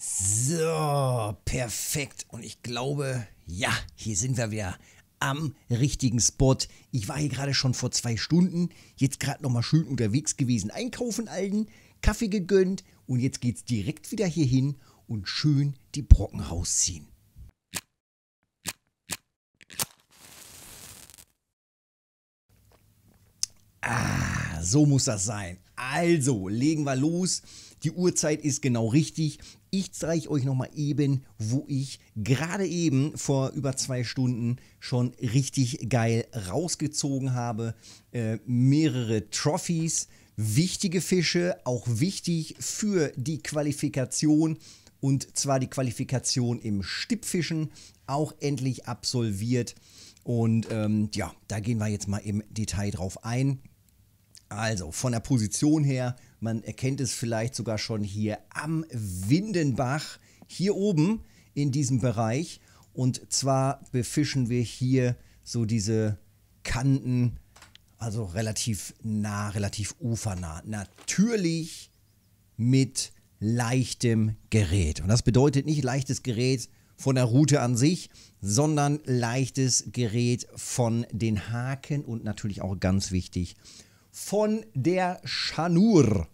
So, perfekt. Und ich glaube, ja, hier sind wir wieder am richtigen Spot. Ich war hier gerade schon vor zwei Stunden, jetzt gerade nochmal schön unterwegs gewesen, einkaufen allen, Kaffee gegönnt und jetzt geht's direkt wieder hier hin und schön die Brocken rausziehen. Ah, so muss das sein. Also, legen wir los. Die Uhrzeit ist genau richtig. Ich zeige euch nochmal eben, wo ich gerade eben vor über zwei Stunden schon richtig geil rausgezogen habe. Äh, mehrere Trophies, wichtige Fische, auch wichtig für die Qualifikation. Und zwar die Qualifikation im Stippfischen, auch endlich absolviert. Und ähm, ja, da gehen wir jetzt mal im Detail drauf ein. Also von der Position her, man erkennt es vielleicht sogar schon hier am Windenbach, hier oben in diesem Bereich. Und zwar befischen wir hier so diese Kanten, also relativ nah, relativ ufernah. Natürlich mit leichtem Gerät. Und das bedeutet nicht leichtes Gerät von der Route an sich, sondern leichtes Gerät von den Haken und natürlich auch ganz wichtig von der Schanur.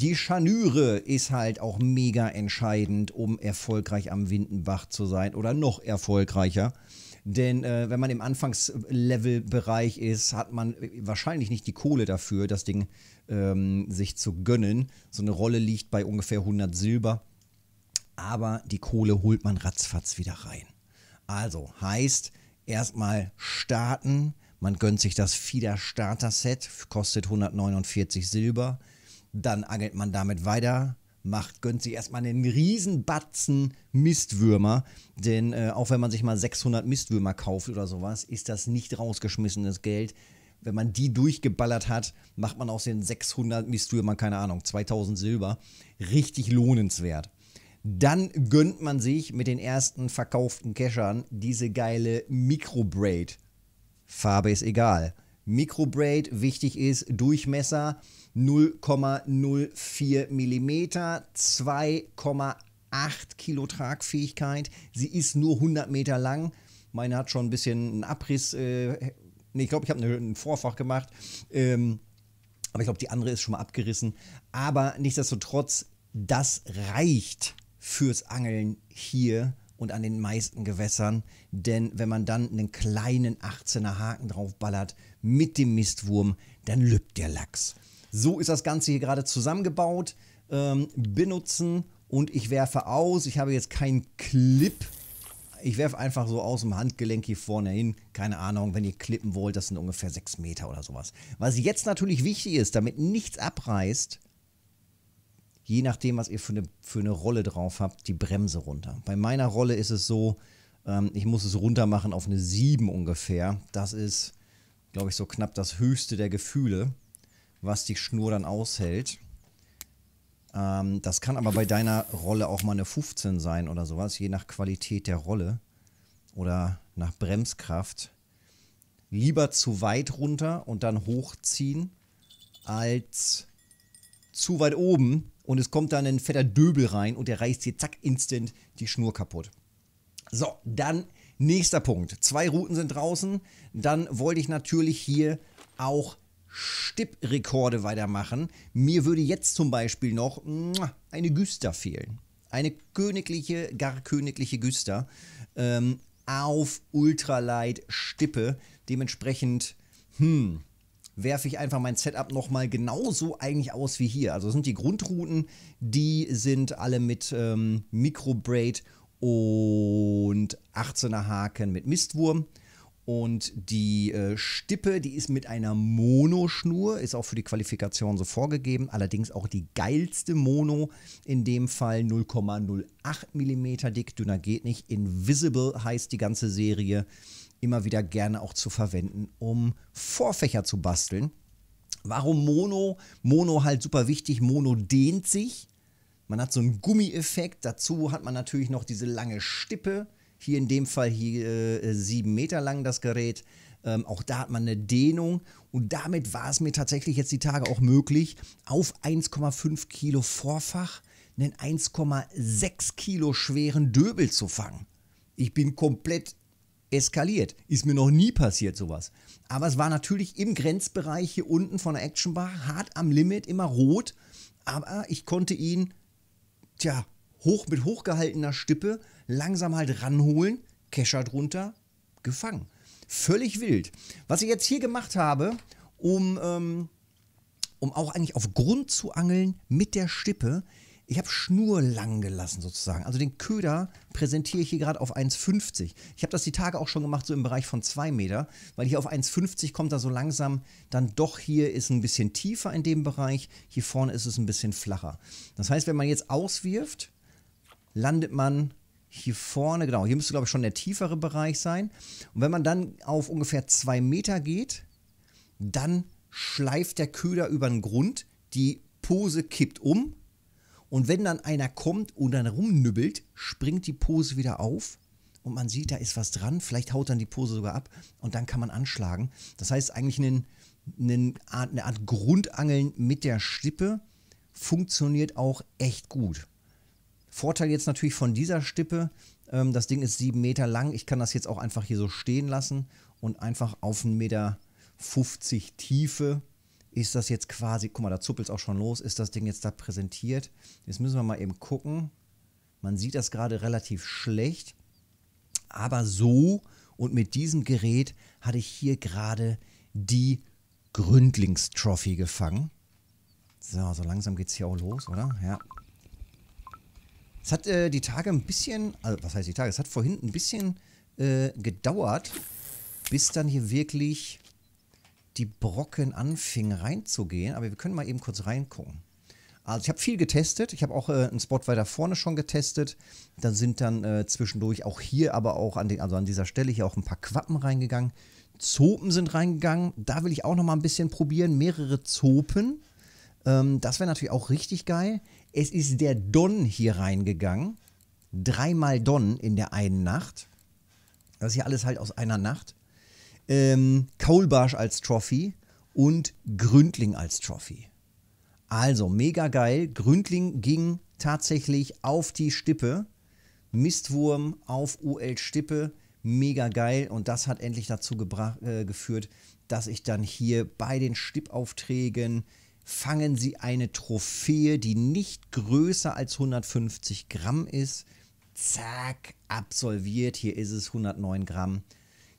Die Schanüre ist halt auch mega entscheidend, um erfolgreich am Windenbach zu sein oder noch erfolgreicher. Denn äh, wenn man im Anfangslevel-Bereich ist, hat man äh, wahrscheinlich nicht die Kohle dafür, das Ding ähm, sich zu gönnen. So eine Rolle liegt bei ungefähr 100 Silber. Aber die Kohle holt man ratzfatz wieder rein. Also heißt, erstmal starten, man gönnt sich das Fieder Starter Set, kostet 149 Silber. Dann angelt man damit weiter, macht, gönnt sich erstmal einen riesen Batzen Mistwürmer. Denn äh, auch wenn man sich mal 600 Mistwürmer kauft oder sowas, ist das nicht rausgeschmissenes Geld. Wenn man die durchgeballert hat, macht man aus den 600 Mistwürmern, keine Ahnung, 2000 Silber. Richtig lohnenswert dann gönnt man sich mit den ersten verkauften Keschern diese geile Microbraid. Farbe ist egal. Microbraid, wichtig ist Durchmesser 0,04 mm, 2,8 Kilo Tragfähigkeit. Sie ist nur 100 Meter lang. Meine hat schon ein bisschen einen Abriss. Äh, nee, ich glaube, ich habe einen Vorfach gemacht. Ähm, aber ich glaube, die andere ist schon mal abgerissen. Aber nichtsdestotrotz, das reicht fürs Angeln hier und an den meisten Gewässern. Denn wenn man dann einen kleinen 18er Haken draufballert mit dem Mistwurm, dann lübt der Lachs. So ist das Ganze hier gerade zusammengebaut. Ähm, benutzen und ich werfe aus. Ich habe jetzt keinen Clip. Ich werfe einfach so aus dem Handgelenk hier vorne hin. Keine Ahnung, wenn ihr klippen wollt, das sind ungefähr 6 Meter oder sowas. Was jetzt natürlich wichtig ist, damit nichts abreißt, je nachdem, was ihr für eine, für eine Rolle drauf habt, die Bremse runter. Bei meiner Rolle ist es so, ähm, ich muss es runter machen auf eine 7 ungefähr. Das ist, glaube ich, so knapp das höchste der Gefühle, was die Schnur dann aushält. Ähm, das kann aber bei deiner Rolle auch mal eine 15 sein oder sowas, je nach Qualität der Rolle oder nach Bremskraft. Lieber zu weit runter und dann hochziehen, als zu weit oben und es kommt dann ein fetter Döbel rein und der reißt hier zack instant die Schnur kaputt. So, dann nächster Punkt. Zwei Routen sind draußen. Dann wollte ich natürlich hier auch Stipprekorde weitermachen. Mir würde jetzt zum Beispiel noch eine Güster fehlen. Eine königliche, gar königliche Güster ähm, auf Ultralight Stippe. Dementsprechend, hm, werfe ich einfach mein Setup nochmal genauso eigentlich aus wie hier. Also sind die Grundrouten, die sind alle mit ähm, Microbraid und 18er Haken mit Mistwurm. Und die äh, Stippe, die ist mit einer Mono-Schnur, ist auch für die Qualifikation so vorgegeben. Allerdings auch die geilste Mono, in dem Fall 0,08 mm dick, dünner geht nicht. Invisible heißt die ganze Serie. Immer wieder gerne auch zu verwenden, um Vorfächer zu basteln. Warum Mono? Mono halt super wichtig. Mono dehnt sich. Man hat so einen Gummieffekt. Dazu hat man natürlich noch diese lange Stippe hier in dem Fall hier äh, äh, sieben Meter lang das Gerät. Ähm, auch da hat man eine Dehnung und damit war es mir tatsächlich jetzt die Tage auch möglich, auf 1,5 Kilo Vorfach einen 1,6 Kilo schweren Döbel zu fangen. Ich bin komplett eskaliert. Ist mir noch nie passiert sowas. Aber es war natürlich im Grenzbereich hier unten von der Action Bar, hart am Limit, immer rot. Aber ich konnte ihn, tja, hoch mit hochgehaltener Stippe langsam halt ranholen, Kescher drunter, gefangen. Völlig wild. Was ich jetzt hier gemacht habe, um, ähm, um auch eigentlich auf Grund zu angeln mit der Stippe, ich habe Schnur lang gelassen sozusagen. Also den Köder präsentiere ich hier gerade auf 1,50. Ich habe das die Tage auch schon gemacht, so im Bereich von 2 Meter, weil hier auf 1,50 kommt er so langsam dann doch hier ist ein bisschen tiefer in dem Bereich. Hier vorne ist es ein bisschen flacher. Das heißt, wenn man jetzt auswirft, landet man hier vorne, genau, hier müsste, glaube ich, schon der tiefere Bereich sein. Und wenn man dann auf ungefähr zwei Meter geht, dann schleift der Köder über den Grund, die Pose kippt um. Und wenn dann einer kommt und dann rumnübbelt, springt die Pose wieder auf und man sieht, da ist was dran. Vielleicht haut dann die Pose sogar ab und dann kann man anschlagen. Das heißt eigentlich einen, einen Art, eine Art Grundangeln mit der Stippe funktioniert auch echt gut. Vorteil jetzt natürlich von dieser Stippe, ähm, das Ding ist sieben Meter lang. Ich kann das jetzt auch einfach hier so stehen lassen und einfach auf 1,50 Meter Tiefe ist das jetzt quasi, guck mal, da zuppelt es auch schon los, ist das Ding jetzt da präsentiert. Jetzt müssen wir mal eben gucken. Man sieht das gerade relativ schlecht, aber so und mit diesem Gerät hatte ich hier gerade die Gründlingstrophy gefangen. So, so langsam geht es hier auch los, oder? Ja, es hat äh, die Tage ein bisschen, also was heißt die Tage? Es hat vorhin ein bisschen äh, gedauert, bis dann hier wirklich die Brocken anfingen reinzugehen. Aber wir können mal eben kurz reingucken. Also ich habe viel getestet. Ich habe auch äh, einen Spot weiter vorne schon getestet. Da sind dann äh, zwischendurch auch hier, aber auch an, den, also an dieser Stelle hier auch ein paar Quappen reingegangen. Zopen sind reingegangen. Da will ich auch nochmal ein bisschen probieren. Mehrere Zopen. Ähm, das wäre natürlich auch richtig geil. Es ist der Don hier reingegangen. Dreimal Don in der einen Nacht. Das ist ja alles halt aus einer Nacht. Ähm, Kohlbarsch als Trophy und Gründling als Trophy. Also mega geil. Gründling ging tatsächlich auf die Stippe. Mistwurm auf UL Stippe. Mega geil. Und das hat endlich dazu äh, geführt, dass ich dann hier bei den Stippaufträgen fangen sie eine Trophäe, die nicht größer als 150 Gramm ist. Zack, absolviert. Hier ist es 109 Gramm.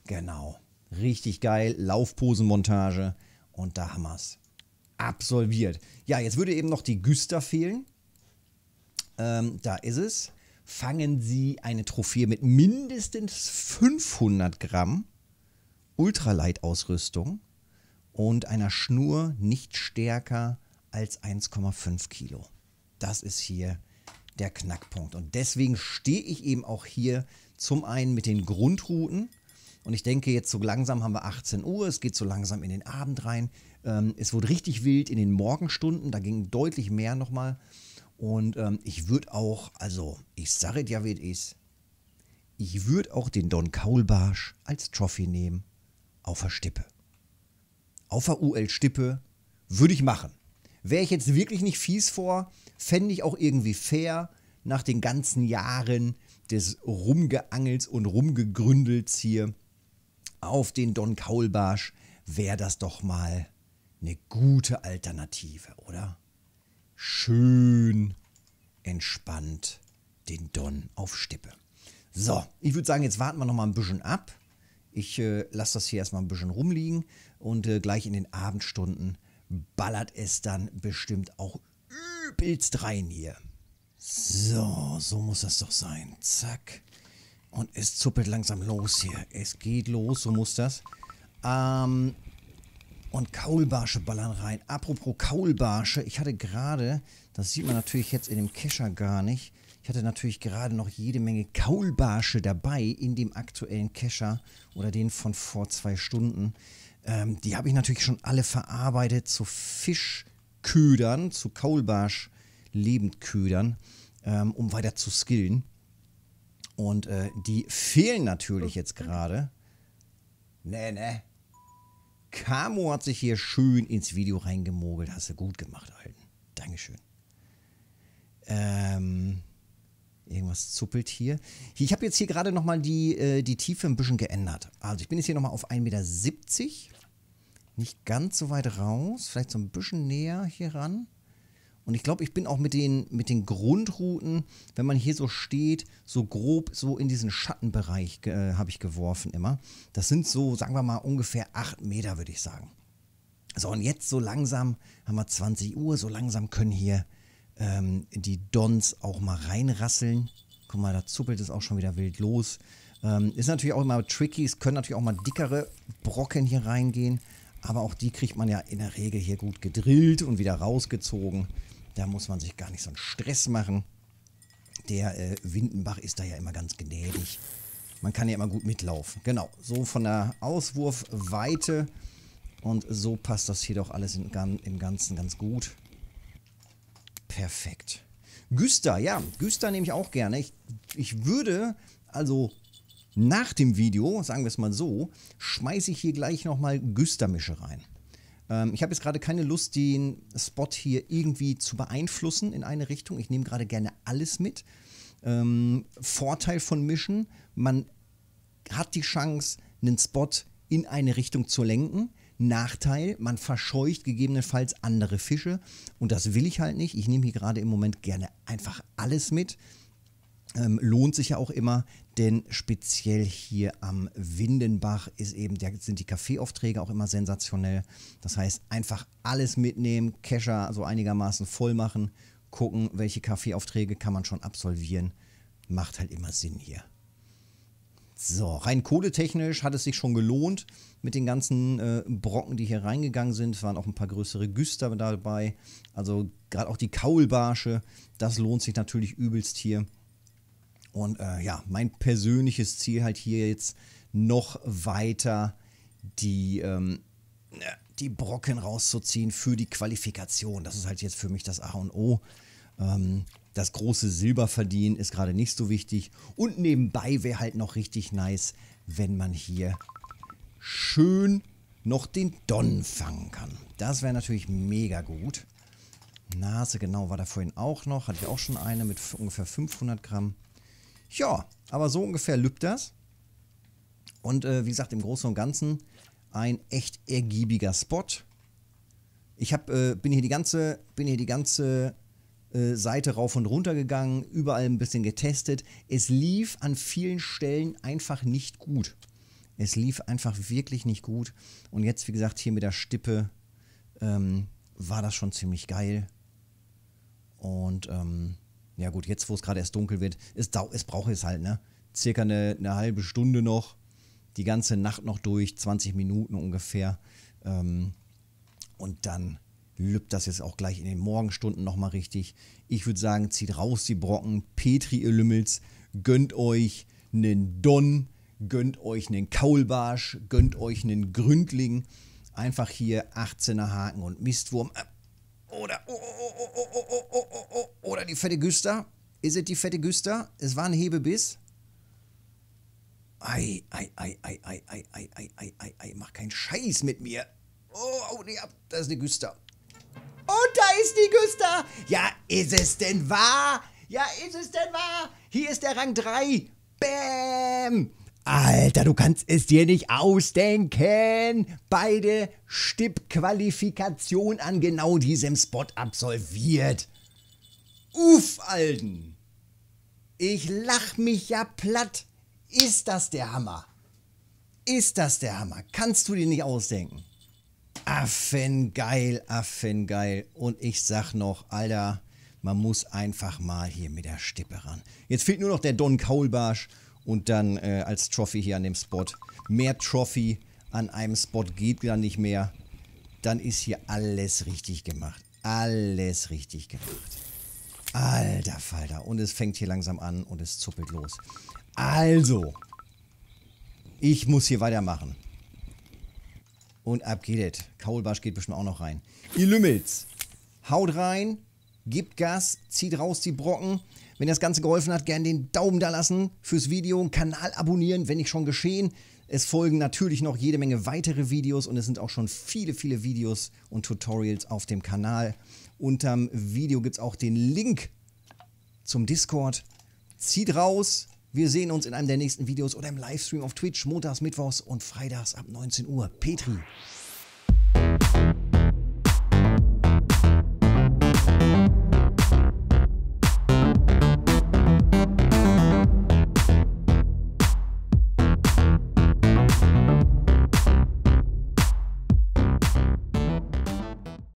Genau. Richtig geil. Laufposenmontage. Und da haben wir es. Absolviert. Ja, jetzt würde eben noch die Güster fehlen. Ähm, da ist es. Fangen Sie eine Trophäe mit mindestens 500 Gramm Ultralight-Ausrüstung und einer Schnur nicht stärker als 1,5 Kilo. Das ist hier der Knackpunkt. Und deswegen stehe ich eben auch hier zum einen mit den Grundrouten. Und ich denke, jetzt so langsam haben wir 18 Uhr, es geht so langsam in den Abend rein. Ähm, es wurde richtig wild in den Morgenstunden, da ging deutlich mehr nochmal. Und ähm, ich würde auch, also ich sage es ja, wie es ist, ich würde auch den Don Kaulbarsch als Trophy nehmen auf der Stippe auf der UL-Stippe, würde ich machen. Wäre ich jetzt wirklich nicht fies vor, fände ich auch irgendwie fair nach den ganzen Jahren des Rumgeangels und Rumgegründels hier auf den Don Kaulbarsch, wäre das doch mal eine gute Alternative, oder? Schön entspannt den Don auf Stippe. So, ich würde sagen, jetzt warten wir noch mal ein bisschen ab. Ich äh, lasse das hier erstmal ein bisschen rumliegen. Und äh, gleich in den Abendstunden ballert es dann bestimmt auch übelst rein hier. So, so muss das doch sein. Zack. Und es zuppelt langsam los hier. Es geht los, so muss das. Ähm, und Kaulbarsche ballern rein. Apropos Kaulbarsche, ich hatte gerade, das sieht man natürlich jetzt in dem Kescher gar nicht, ich hatte natürlich gerade noch jede Menge Kaulbarsche dabei in dem aktuellen Kescher oder den von vor zwei Stunden. Ähm, die habe ich natürlich schon alle verarbeitet zu Fischködern, zu Kaulbarsch Lebendködern, ähm, um weiter zu skillen. Und äh, die fehlen natürlich jetzt gerade. Nee, nee. Camo hat sich hier schön ins Video reingemogelt. Hast du gut gemacht, Alten. Dankeschön. Ähm, irgendwas zuppelt hier. Ich habe jetzt hier gerade nochmal die, äh, die Tiefe ein bisschen geändert. Also ich bin jetzt hier nochmal auf 1,70 Meter. Nicht ganz so weit raus, vielleicht so ein bisschen näher hier ran. Und ich glaube, ich bin auch mit den, mit den Grundrouten, wenn man hier so steht, so grob so in diesen Schattenbereich äh, habe ich geworfen immer. Das sind so, sagen wir mal, ungefähr 8 Meter, würde ich sagen. So, und jetzt so langsam haben wir 20 Uhr, so langsam können hier ähm, die Dons auch mal reinrasseln. Guck mal, da zuppelt es auch schon wieder wild los. Ähm, ist natürlich auch immer tricky, es können natürlich auch mal dickere Brocken hier reingehen. Aber auch die kriegt man ja in der Regel hier gut gedrillt und wieder rausgezogen. Da muss man sich gar nicht so einen Stress machen. Der äh, Windenbach ist da ja immer ganz gnädig. Man kann ja immer gut mitlaufen. Genau, so von der Auswurfweite. Und so passt das hier doch alles in, im Ganzen ganz gut. Perfekt. Güster, ja, Güster nehme ich auch gerne. Ich, ich würde also nach dem Video, sagen wir es mal so, schmeiße ich hier gleich nochmal Güstermische rein. Ähm, ich habe jetzt gerade keine Lust, den Spot hier irgendwie zu beeinflussen in eine Richtung. Ich nehme gerade gerne alles mit. Ähm, Vorteil von Mischen, man hat die Chance, einen Spot in eine Richtung zu lenken. Nachteil, man verscheucht gegebenenfalls andere Fische und das will ich halt nicht. Ich nehme hier gerade im Moment gerne einfach alles mit ähm, lohnt sich ja auch immer, denn speziell hier am Windenbach ist eben, da sind die Kaffeeaufträge auch immer sensationell. Das heißt, einfach alles mitnehmen, Kescher so einigermaßen voll machen, gucken, welche Kaffeeaufträge kann man schon absolvieren. Macht halt immer Sinn hier. So, rein kohletechnisch hat es sich schon gelohnt mit den ganzen äh, Brocken, die hier reingegangen sind. Es waren auch ein paar größere Güster dabei. Also gerade auch die Kaulbarsche, das lohnt sich natürlich übelst hier. Und äh, ja, mein persönliches Ziel halt hier jetzt noch weiter die, ähm, äh, die Brocken rauszuziehen für die Qualifikation. Das ist halt jetzt für mich das A und O. Ähm, das große Silberverdienen ist gerade nicht so wichtig. Und nebenbei wäre halt noch richtig nice, wenn man hier schön noch den Don fangen kann. Das wäre natürlich mega gut. Nase, genau, war da vorhin auch noch. Hatte ich auch schon eine mit ungefähr 500 Gramm. Ja, aber so ungefähr lübt das. Und äh, wie gesagt, im Großen und Ganzen ein echt ergiebiger Spot. Ich hab, äh, bin hier die ganze, bin hier die ganze äh, Seite rauf und runter gegangen, überall ein bisschen getestet. Es lief an vielen Stellen einfach nicht gut. Es lief einfach wirklich nicht gut. Und jetzt, wie gesagt, hier mit der Stippe ähm, war das schon ziemlich geil. Und ähm, ja gut, jetzt wo es gerade erst dunkel wird, es, es braucht es halt, ne? Circa eine, eine, halbe Stunde noch, die ganze Nacht noch durch, 20 Minuten ungefähr. Ähm, und dann lübt das jetzt auch gleich in den Morgenstunden nochmal richtig. Ich würde sagen, zieht raus die Brocken, Petri, ihr Lümmels, gönnt euch einen Don, gönnt euch einen Kaulbarsch, gönnt euch einen Gründling. Einfach hier 18er Haken und Mistwurm. Ab äh, oder, oh, oh, oh, oh, oh, oh, oh, oh, oder die fette Güster. Ist es die fette Güster? Es war ein Hebebiss. Ei, ei, ei, ei, ei, ei, ei, ei, ei, ei, ei, mach keinen Scheiß mit mir. Oh, oh, nee, da ist eine Güster. Und da ist die Güster. Ja, ist es denn wahr? Ja, ist es denn wahr? Hier ist der Rang 3. Bäm. Alter, du kannst es dir nicht ausdenken. Beide Stippqualifikation an genau diesem Spot absolviert. Uff, Alden. Ich lach mich ja platt. Ist das der Hammer? Ist das der Hammer? Kannst du dir nicht ausdenken. Affengeil, affengeil. Und ich sag noch, Alter, man muss einfach mal hier mit der Stippe ran. Jetzt fehlt nur noch der Don Kaulbarsch und dann äh, als Trophy hier an dem Spot. Mehr Trophy an einem Spot geht dann nicht mehr. Dann ist hier alles richtig gemacht. Alles richtig gemacht. Alter Falter. Und es fängt hier langsam an und es zuppelt los. Also, ich muss hier weitermachen. Und ab geht es. Kaulbarsch geht bestimmt auch noch rein. Ihr Lümmels, haut rein gibt Gas, zieht raus die Brocken. Wenn das Ganze geholfen hat, gerne den Daumen da lassen fürs Video, Kanal abonnieren, wenn nicht schon geschehen. Es folgen natürlich noch jede Menge weitere Videos und es sind auch schon viele, viele Videos und Tutorials auf dem Kanal. Unterm Video gibt es auch den Link zum Discord. Zieht raus. Wir sehen uns in einem der nächsten Videos oder im Livestream auf Twitch, montags, mittwochs und freitags ab 19 Uhr. Petri.